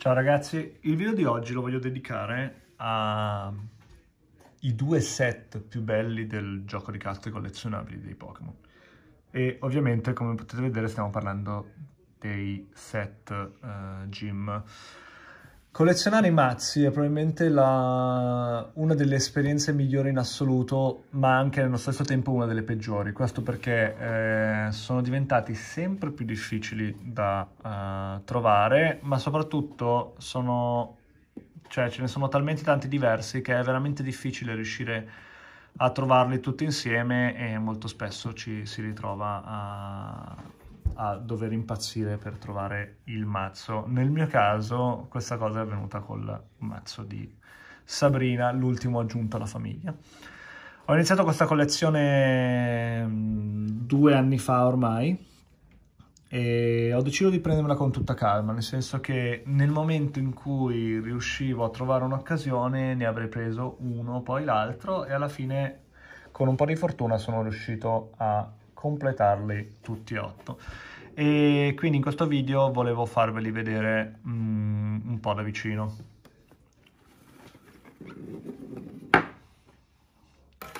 Ciao ragazzi, il video di oggi lo voglio dedicare ai due set più belli del gioco di carte collezionabili dei Pokémon. E ovviamente, come potete vedere, stiamo parlando dei set uh, gym Collezionare i mazzi è probabilmente la... una delle esperienze migliori in assoluto, ma anche nello stesso tempo una delle peggiori. Questo perché eh, sono diventati sempre più difficili da eh, trovare, ma soprattutto sono... cioè, ce ne sono talmente tanti diversi che è veramente difficile riuscire a trovarli tutti insieme e molto spesso ci si ritrova a a dover impazzire per trovare il mazzo. Nel mio caso questa cosa è avvenuta col mazzo di Sabrina, l'ultimo aggiunto alla famiglia. Ho iniziato questa collezione mm, due anni fa ormai e ho deciso di prendermela con tutta calma, nel senso che nel momento in cui riuscivo a trovare un'occasione ne avrei preso uno, poi l'altro e alla fine con un po' di fortuna sono riuscito a completarli tutti e otto. E quindi in questo video volevo farveli vedere um, un po' da vicino.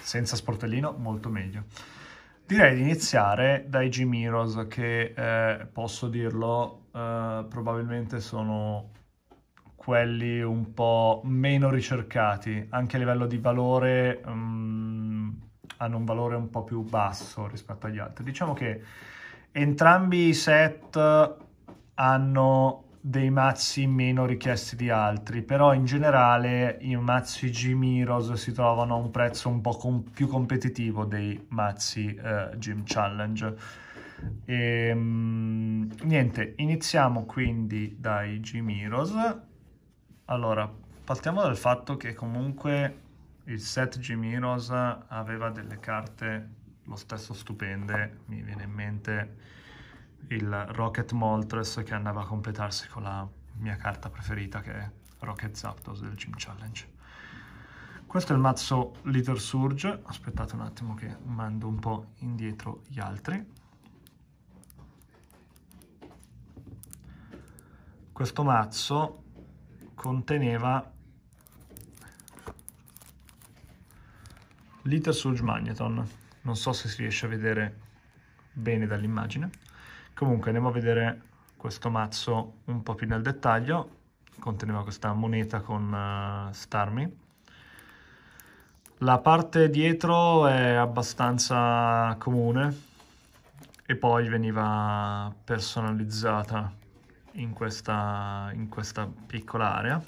Senza sportellino, molto meglio. Direi di iniziare dai G-Miros che, eh, posso dirlo, eh, probabilmente sono quelli un po' meno ricercati, anche a livello di valore... Um, hanno un valore un po' più basso rispetto agli altri. Diciamo che entrambi i set hanno dei mazzi meno richiesti di altri, però in generale i mazzi G-Miros si trovano a un prezzo un po' com più competitivo dei mazzi eh, Gym Challenge. E, ehm, mh, niente, iniziamo quindi dai G-Miros. Allora, partiamo dal fatto che comunque il set Giminos aveva delle carte lo stesso stupende, mi viene in mente il Rocket Moltres che andava a completarsi con la mia carta preferita che è Rocket Zapdos del Gym Challenge. Questo è il mazzo Little Surge, aspettate un attimo che mando un po' indietro gli altri. Questo mazzo conteneva Little Surge Magneton. Non so se si riesce a vedere bene dall'immagine. Comunque andiamo a vedere questo mazzo un po' più nel dettaglio. Conteneva questa moneta con uh, eh, Starmie. La parte dietro è abbastanza comune e poi veniva personalizzata in questa, in questa piccola area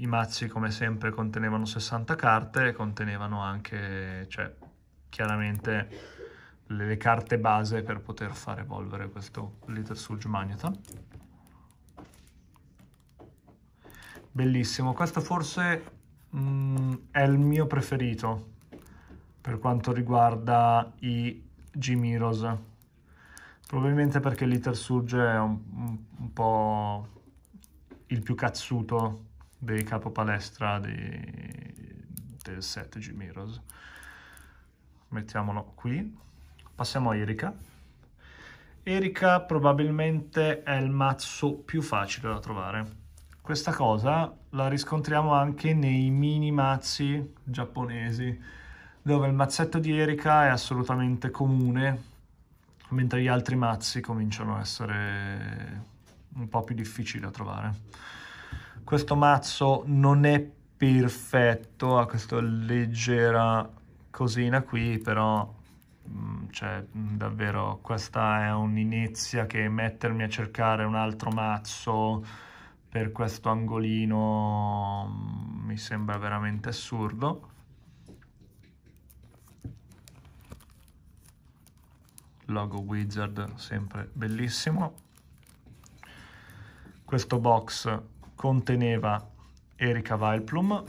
i mazzi come sempre contenevano 60 carte, contenevano anche, cioè, chiaramente le, le carte base per poter far evolvere questo Little Surge Magneton. Bellissimo, questo forse mh, mm, è il mio preferito per quanto riguarda i G-Miros. Probabilmente perché Little Surge è un, un po' il più cazzuto dei capopalestra di, del set G Mirrors. Mettiamolo qui. Passiamo a Erika. Erika probabilmente è il mazzo più facile da trovare. Questa cosa la riscontriamo anche nei mini mazzi giapponesi, dove il mazzetto di Erika è assolutamente comune, mentre gli altri mazzi cominciano a essere un po' più difficili da trovare questo mazzo non è perfetto, ha questa leggera cosina qui, però mm, cioè davvero questa è un'inizia che mettermi a cercare un altro mazzo per questo angolino mm, mi sembra veramente assurdo logo wizard sempre bellissimo questo box conteneva Erika Weilplum,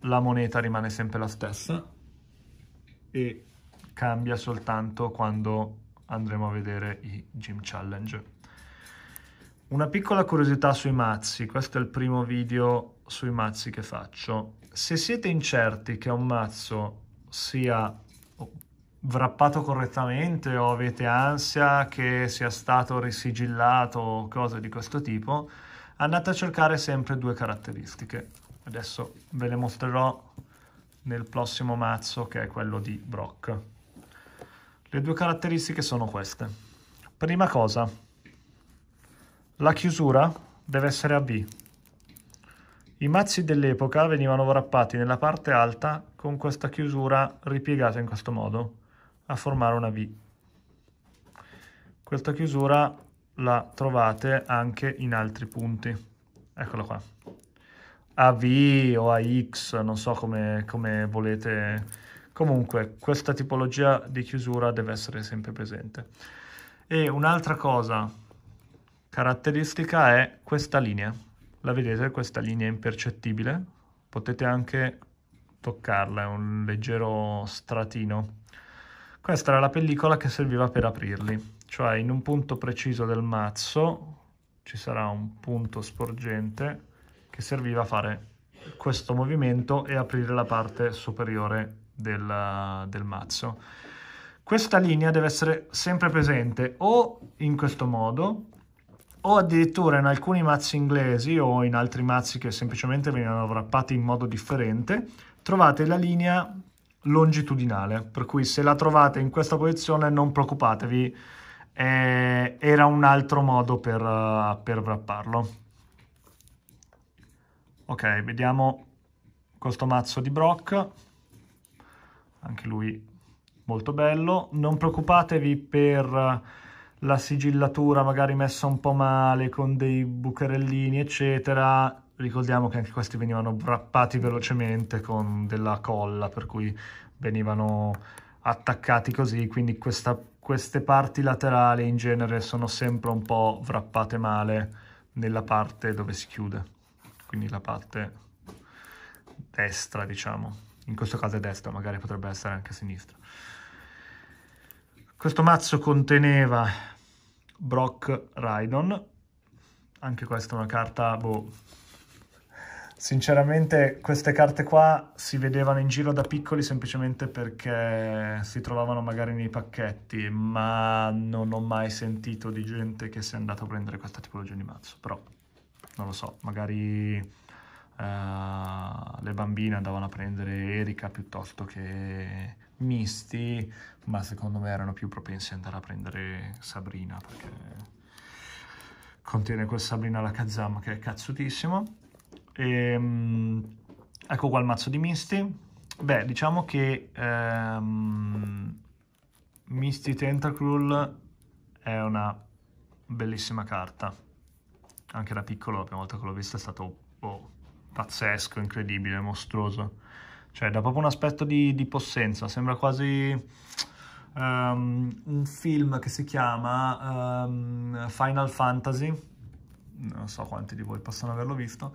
la moneta rimane sempre la stessa e cambia soltanto quando andremo a vedere i Gym Challenge. Una piccola curiosità sui mazzi, questo è il primo video sui mazzi che faccio. Se siete incerti che un mazzo sia wrappato correttamente o avete ansia che sia stato risigillato o cose di questo tipo, andate a cercare sempre due caratteristiche. Adesso ve le mostrerò nel prossimo mazzo che è quello di Brock. Le due caratteristiche sono queste. Prima cosa, la chiusura deve essere a B. I mazzi dell'epoca venivano wrappati nella parte alta con questa chiusura ripiegata in questo modo, a formare una V. Questa chiusura la trovate anche in altri punti. Eccola qua. AV o AX, non so come, come volete... Comunque, questa tipologia di chiusura deve essere sempre presente. E un'altra cosa caratteristica è questa linea. La vedete? Questa linea è impercettibile. Potete anche toccarla, è un leggero stratino. Questa era la pellicola che serviva per aprirli cioè in un punto preciso del mazzo ci sarà un punto sporgente che serviva a fare questo movimento e aprire la parte superiore del, del mazzo. Questa linea deve essere sempre presente o in questo modo o addirittura in alcuni mazzi inglesi o in altri mazzi che semplicemente venivano wrappati in modo differente, trovate la linea longitudinale, per cui se la trovate in questa posizione non preoccupatevi eh, era un altro modo per, eh, per wrapparlo. Ok, vediamo questo mazzo di Brock, anche lui molto bello. Non preoccupatevi per eh, la sigillatura magari messa un po' male con dei bucherellini eccetera ricordiamo che anche questi venivano wrappati velocemente con della colla per cui venivano attaccati così quindi questa queste parti laterali in genere sono sempre un po' wrappate male nella parte dove si chiude, quindi la parte destra, diciamo. In questo caso è destra, magari potrebbe essere anche sinistra. Questo mazzo conteneva Brock Rydon, anche questa è una carta boh, Sinceramente queste carte qua si vedevano in giro da piccoli semplicemente perché si trovavano magari nei pacchetti, ma non ho mai sentito di gente che sia andata a prendere questa tipologia di mazzo. Però, non lo so, magari uh, le bambine andavano a prendere Erika piuttosto che Misty, ma secondo me erano più propensi ad andare a prendere Sabrina perché contiene quel Sabrina la Kazam che è cazzutissimo. Ehm, ecco qua il mazzo di Misty. Beh, diciamo che ehm, Misty Tentacruel è una bellissima carta. Anche da piccolo, la prima volta che l'ho vista è stato oh, pazzesco, incredibile, mostruoso. Cioè, dà proprio un aspetto di, di possenza, sembra quasi... Um, un film che si chiama um, Final Fantasy, non so quanti di voi possono averlo visto,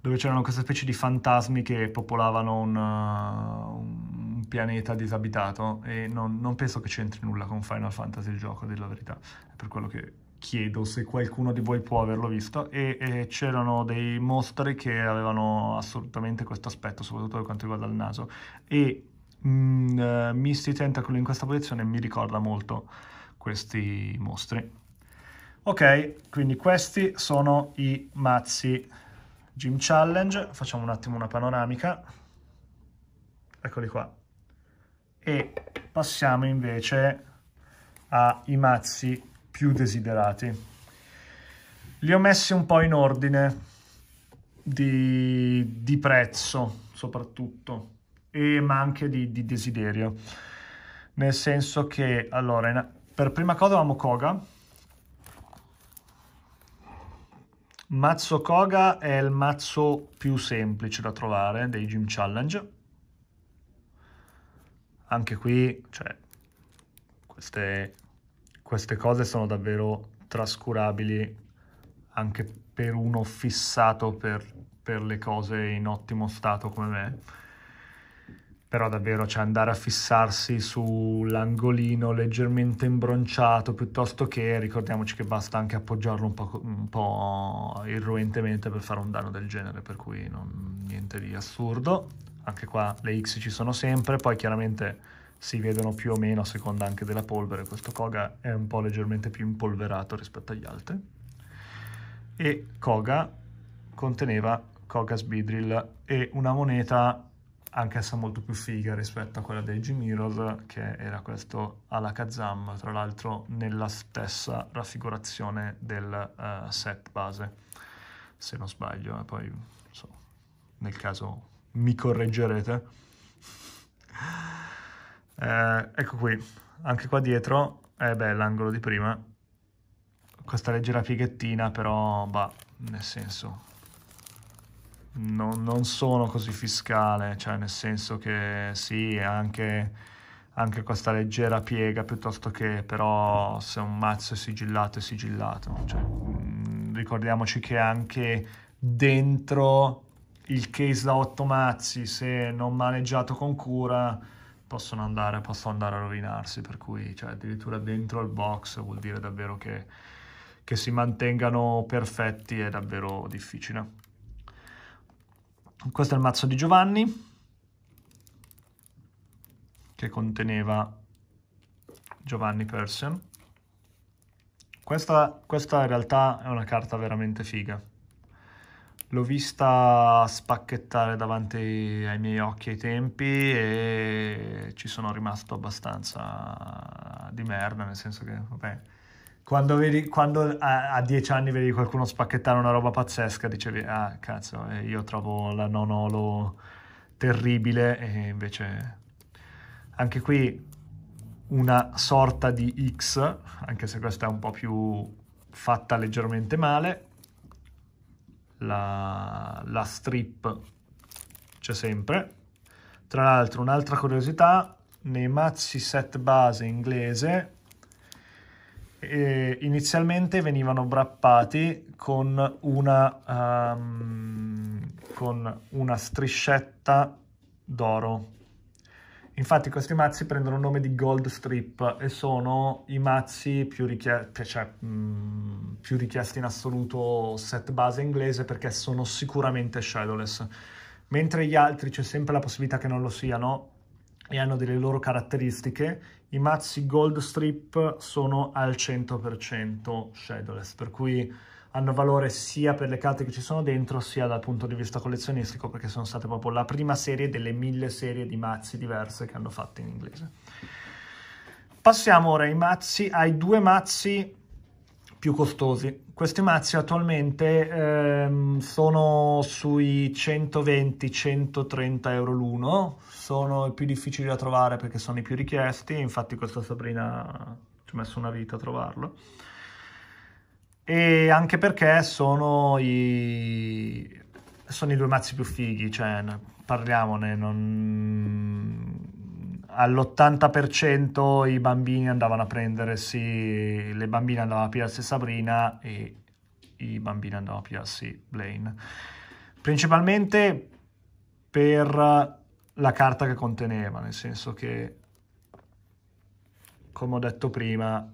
dove c'erano queste specie di fantasmi che popolavano un, uh, un pianeta disabitato e non, non, penso che c'entri nulla con Final Fantasy il gioco, a la verità, è per quello che chiedo se qualcuno di voi può averlo visto e, e c'erano dei mostri che avevano assolutamente questo aspetto, soprattutto per quanto riguarda il naso e mm, uh, Misty Tentacle in questa posizione mi ricorda molto questi mostri. Ok, quindi questi sono i mazzi Gym Challenge, facciamo un attimo una panoramica, eccoli qua, e passiamo invece ai mazzi più desiderati. Li ho messi un po' in ordine di, di prezzo soprattutto, e, ma anche di, di desiderio, nel senso che allora, per prima cosa avevamo Koga, Mazzo Koga è il mazzo più semplice da trovare dei Gym Challenge. Anche qui, cioè, queste, queste cose sono davvero trascurabili anche per uno fissato per, per le cose in ottimo stato come me però davvero cioè andare a fissarsi sull'angolino leggermente imbronciato piuttosto che ricordiamoci che basta anche appoggiarlo un po', un po irruentemente per fare un danno del genere per cui non, niente di assurdo anche qua le X ci sono sempre poi chiaramente si vedono più o meno a seconda anche della polvere questo Koga è un po' leggermente più impolverato rispetto agli altri e Koga conteneva Koga Sbidril e una moneta anch'essa molto più figa rispetto a quella dei G-Mirror, che era questo Alakazam, tra l'altro nella stessa raffigurazione del uh, set base, se non sbaglio, e poi so, nel caso mi correggerete. eh, ecco qui, anche qua dietro, eh beh, l'angolo di prima, questa leggera pieghettina, però, bah, nel senso, non, non sono così fiscale, cioè nel senso che sì, anche, anche questa leggera piega piuttosto che però se un mazzo è sigillato è sigillato. Cioè, mh, mm, ricordiamoci che anche dentro il case da 8 mazzi, se non maneggiato con cura, possono andare, possono andare a rovinarsi, per cui cioè, addirittura dentro il box vuol dire davvero che, che si mantengano perfetti è davvero difficile questo è il mazzo di Giovanni che conteneva Giovanni Persian. Questa, questa, in realtà è una carta veramente figa. L'ho vista spacchettare davanti ai miei occhi ai tempi e ci sono rimasto abbastanza di merda, nel senso che, vabbè, quando, vedi, quando a, a, dieci anni vedi qualcuno spacchettare una roba pazzesca, dicevi, ah cazzo, eh, io trovo la nonolo terribile e invece anche qui una sorta di X, anche se questa è un po' più fatta leggermente male, la, la strip c'è sempre. Tra l'altro un'altra curiosità, nei mazzi set base inglese eh, inizialmente venivano brappati con una, um, con una striscetta d'oro. Infatti questi mazzi prendono il nome di Gold Strip e sono i mazzi più, richie- cioè, mh, più richiesti in assoluto set base inglese perché sono sicuramente shadowless. Mentre gli altri c'è sempre la possibilità che non lo siano, e hanno delle loro caratteristiche. I mazzi Gold Strip sono al 100% shadowless, per cui hanno valore sia per le carte che ci sono dentro, sia dal punto di vista collezionistico, perché sono state proprio la prima serie delle mille serie di mazzi diverse che hanno fatto in inglese. Passiamo ora ai mazzi, ai due mazzi più costosi. Questi mazzi attualmente ehm, sono sui 120-130 euro l'uno, sono i più difficili da trovare perché sono i più richiesti, infatti questa Sabrina ci ha messo una vita a trovarlo. E anche perché sono i, sono i due mazzi più fighi, cioè parliamone, non all'80% i bambini andavano a prendersi, le bambine andavano a pigliarsi Sabrina e i bambini andavano a pigliarsi Blaine. Principalmente per la carta che conteneva, nel senso che, come ho detto prima,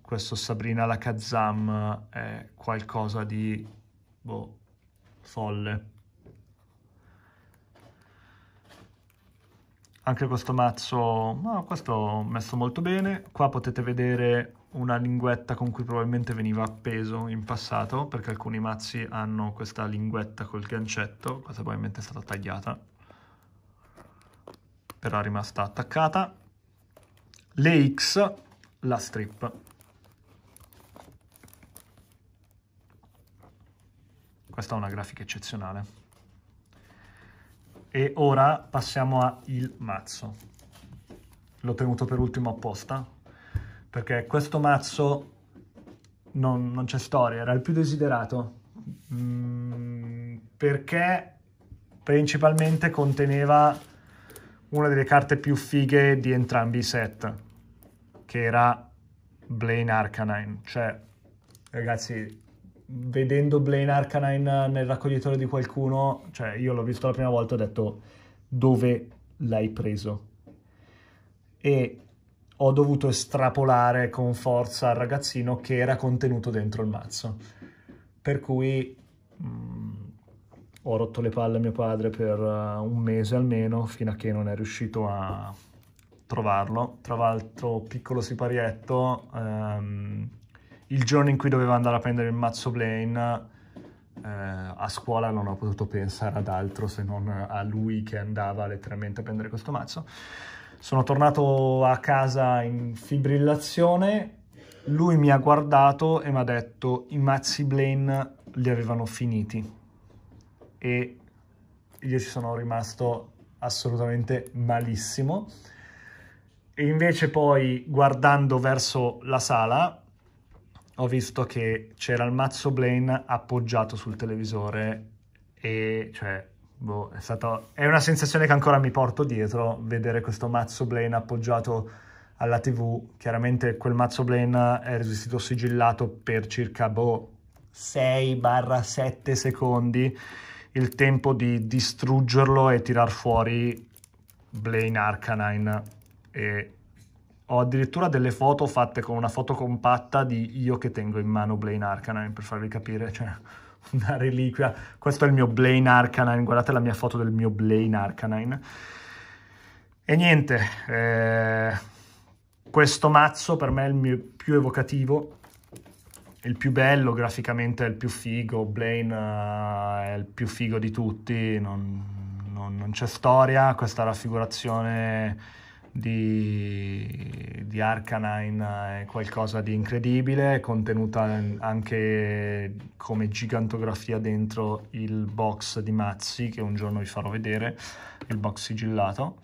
questo Sabrina la Kazam è qualcosa di boh, folle. anche questo mazzo no, questo messo molto bene qua potete vedere una linguetta con cui probabilmente veniva appeso in passato perché alcuni mazzi hanno questa linguetta col gancetto questa probabilmente è stata tagliata però è rimasta attaccata le X la strip questa è una grafica eccezionale e ora passiamo al mazzo. L'ho tenuto per ultimo apposta, perché questo mazzo non, non c'è storia, era il più desiderato, mm, perché principalmente conteneva una delle carte più fighe di entrambi i set, che era Blaine Arcanine. Cioè, ragazzi, vedendo Blaine Arcanine nel raccoglitore di qualcuno, cioè io l'ho visto la prima volta e ho detto dove l'hai preso? E ho dovuto estrapolare con forza al ragazzino che era contenuto dentro il mazzo. Per cui mh, mm, ho rotto le palle a mio padre per uh, un mese almeno, fino a che non è riuscito a trovarlo. Tra l'altro, piccolo siparietto, ehm, il giorno in cui dovevo andare a prendere il mazzo Blaine eh, a scuola non ho potuto pensare ad altro se non a lui che andava letteralmente a prendere questo mazzo. Sono tornato a casa in fibrillazione, lui mi ha guardato e mi ha detto i mazzi Blaine li avevano finiti e io ci sono rimasto assolutamente malissimo. E invece poi guardando verso la sala ho visto che c'era il mazzo Blaine appoggiato sul televisore e cioè boh, è, stata è una sensazione che ancora mi porto dietro vedere questo mazzo Blaine appoggiato alla tv chiaramente quel mazzo Blaine è resistito sigillato per circa boh, 6-7 secondi il tempo di distruggerlo e tirar fuori Blaine Arcanine e ho addirittura delle foto fatte con una foto compatta di io che tengo in mano Blaine Arcanine per farvi capire, cioè una reliquia. Questo è il mio Blaine Arcanine, guardate la mia foto del mio Blaine Arcanine. E niente, eh, questo mazzo per me è il mio più evocativo, il più bello, graficamente è il più figo, Blaine uh, è il più figo di tutti, non, non, non c'è storia, questa raffigurazione di, di Arcanine eh, è qualcosa di incredibile, contenuta anche come gigantografia dentro il box di Mazzi, che un giorno vi farò vedere, il box sigillato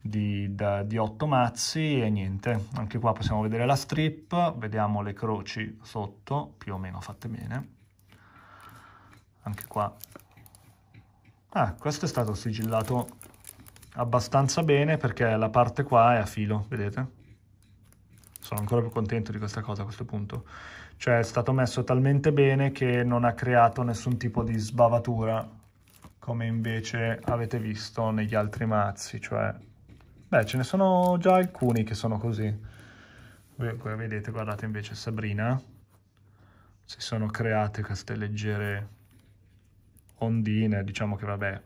di, da, di 8 mazzi e niente, anche qua possiamo vedere la strip, vediamo le croci sotto, più o meno fatte bene, anche qua. Ah, questo è stato sigillato abbastanza bene perché la parte qua è a filo, vedete? Sono ancora più contento di questa cosa a questo punto. Cioè è stato messo talmente bene che non ha creato nessun tipo di sbavatura come invece avete visto negli altri mazzi, cioè... Beh, ce ne sono già alcuni che sono così. Vedete, guardate invece Sabrina, si sono create queste leggere ondine, diciamo che vabbè,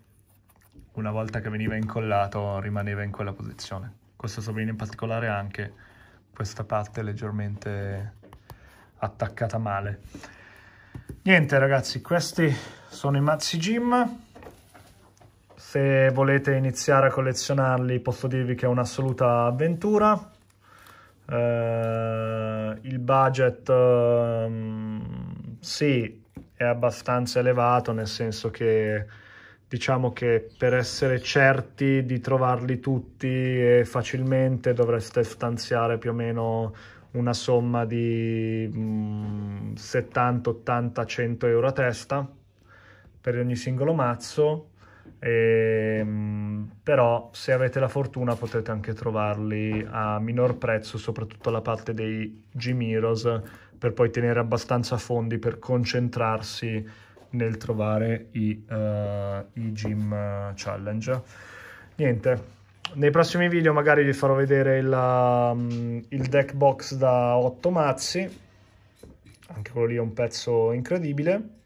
una volta che veniva incollato rimaneva in quella posizione. Questo sovrini in particolare ha anche questa parte leggermente attaccata male. Niente ragazzi, questi sono i mazzi Gym. Se volete iniziare a collezionarli posso dirvi che è un'assoluta avventura. Eh, il budget eh, sì, è abbastanza elevato nel senso che diciamo che per essere certi di trovarli tutti e facilmente dovreste stanziare più o meno una somma di mh, 70, 80, 100 euro a testa per ogni singolo mazzo e, ehm, però se avete la fortuna potete anche trovarli a minor prezzo soprattutto la parte dei G-Miros per poi tenere abbastanza fondi per concentrarsi nel trovare i, uh, i gym eh, challenge. Niente, nei prossimi video magari vi farò vedere il, um, mm, il deck box da 8 mazzi, anche quello lì è un pezzo incredibile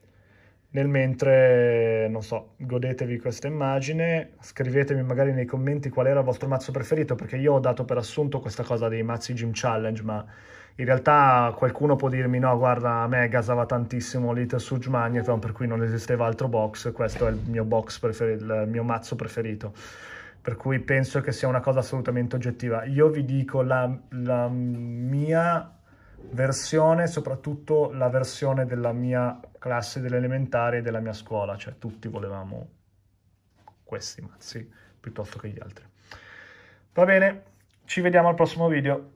nel mentre, non so, godetevi questa immagine, scrivetemi magari nei commenti qual era il vostro mazzo preferito, perché io ho dato per assunto questa cosa dei mazzi Gym Challenge, ma in realtà qualcuno può dirmi no, guarda, a me gasava tantissimo l'It Surge Magneton, per cui non esisteva altro box, questo è il mio, box prefer- il mio mazzo preferito. Per cui penso che sia una cosa assolutamente oggettiva. Io vi dico la, la mia versione, soprattutto la versione della mia classe dell'elementare e della mia scuola, cioè tutti volevamo questi mazzi piuttosto che gli altri. Va bene, ci vediamo al prossimo video.